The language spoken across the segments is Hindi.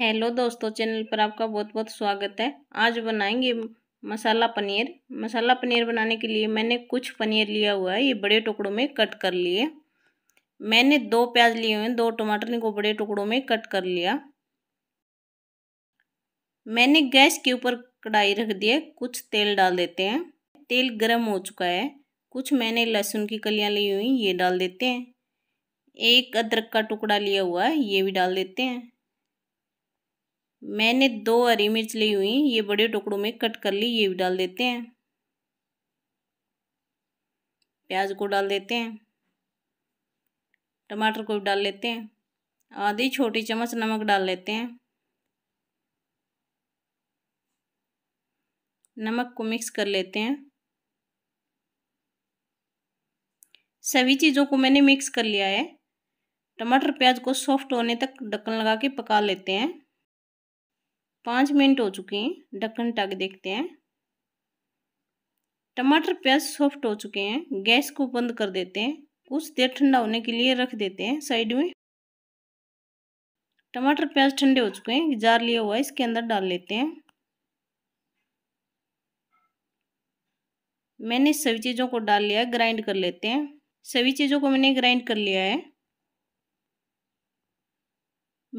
हेलो दोस्तों चैनल पर आपका बहुत बहुत स्वागत है आज बनाएंगे मसाला पनीर मसाला पनीर बनाने के लिए मैंने कुछ पनीर लिया हुआ है ये बड़े टुकड़ों में कट कर लिए मैंने दो प्याज लिए हुए हैं दो टमाटर इनको बड़े टुकड़ों में कट कर लिया मैंने गैस के ऊपर कढ़ाई रख दी है कुछ तेल डाल देते हैं तेल गर्म हो चुका है कुछ मैंने लहसुन की कलियाँ ली हुई ये डाल देते हैं एक अदरक का टुकड़ा लिया हुआ है ये भी डाल देते हैं मैंने दो हरी मिर्च ली हुई ये बड़े टुकड़ों में कट कर ली ये भी डाल देते हैं प्याज को डाल देते हैं टमाटर को भी डाल लेते हैं आधी छोटी चम्मच नमक डाल लेते हैं नमक को मिक्स कर लेते हैं सभी चीज़ों को मैंने मिक्स कर लिया है टमाटर प्याज को सॉफ्ट होने तक ढक्कन लगा के पका लेते हैं पाँच मिनट हो चुके हैं ढक्कन टक देखते हैं टमाटर प्याज सॉफ्ट हो चुके हैं गैस को बंद कर देते हैं कुछ देर ठंडा होने के लिए रख देते हैं साइड में टमाटर प्याज ठंडे हो चुके हैं जार लिया हुआ है इसके अंदर डाल लेते हैं मैंने सभी चीज़ों को डाल लिया है ग्राइंड कर लेते हैं सभी चीज़ों को मैंने ग्राइंड कर लिया है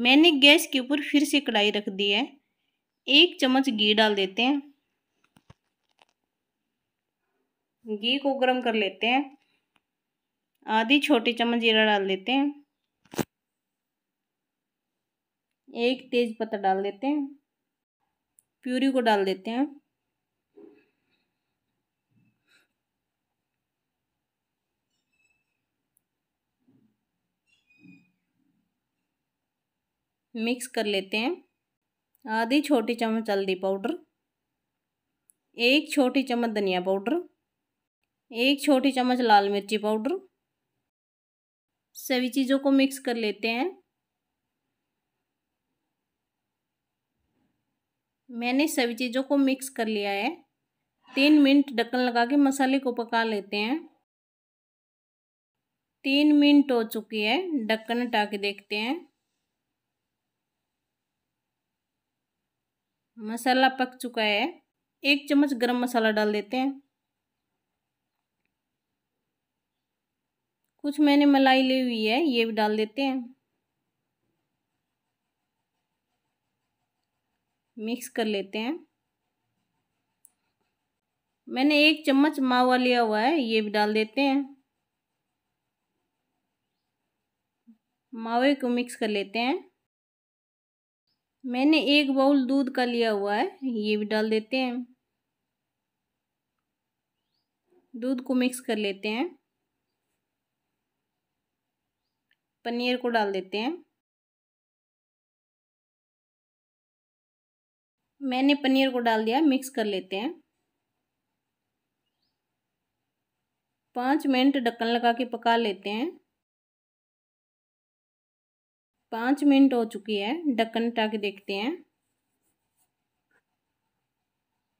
मैंने गैस के ऊपर फिर से कढ़ाई रख दी है एक चम्मच घी डाल देते हैं घी को गर्म कर लेते हैं आधी छोटी चम्मच जीरा डाल देते हैं एक तेज पत्ता डाल देते हैं प्यूरी को डाल देते हैं मिक्स कर लेते हैं आधी छोटी चम्मच हल्दी पाउडर एक छोटी चम्मच धनिया पाउडर एक छोटी चम्मच लाल मिर्ची पाउडर सभी चीज़ों को मिक्स कर लेते हैं मैंने सभी चीज़ों को मिक्स कर लिया है तीन मिनट ढक्कन लगा के मसाले को पका लेते हैं तीन मिनट हो चुकी है ढक्कन हटा के देखते हैं मसाला पक चुका है एक चम्मच गरम मसाला डाल देते हैं कुछ मैंने मलाई ली हुई है ये भी डाल देते हैं मिक्स कर लेते हैं मैंने एक चम्मच मावा लिया हुआ है ये भी डाल देते हैं मावे को मिक्स कर लेते हैं मैंने एक बाउल दूध का लिया हुआ है ये भी डाल देते हैं दूध को मिक्स कर लेते हैं पनीर को डाल देते हैं मैंने पनीर को डाल दिया मिक्स कर लेते हैं पाँच मिनट ढक्कन लगा के पका लेते हैं पाँच मिनट हो चुकी है ढक्कन हटा के देखते हैं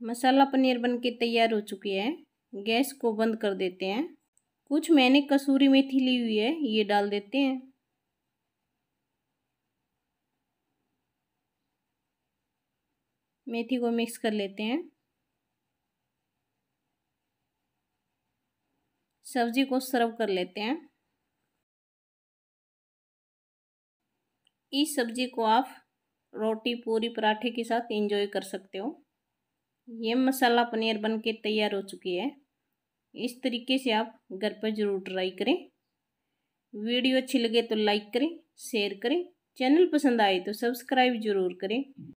मसाला पनीर बन के तैयार हो चुकी है गैस को बंद कर देते हैं कुछ मैंने कसूरी मेथी ली हुई है ये डाल देते हैं मेथी को मिक्स कर लेते हैं सब्जी को सर्व कर लेते हैं इस सब्जी को आप रोटी पूरी पराठे के साथ इंजॉय कर सकते हो ये मसाला पनीर बन के तैयार हो चुकी है इस तरीके से आप घर पर ज़रूर ट्राई करें वीडियो अच्छी लगे तो लाइक करें शेयर करें चैनल पसंद आए तो सब्सक्राइब ज़रूर करें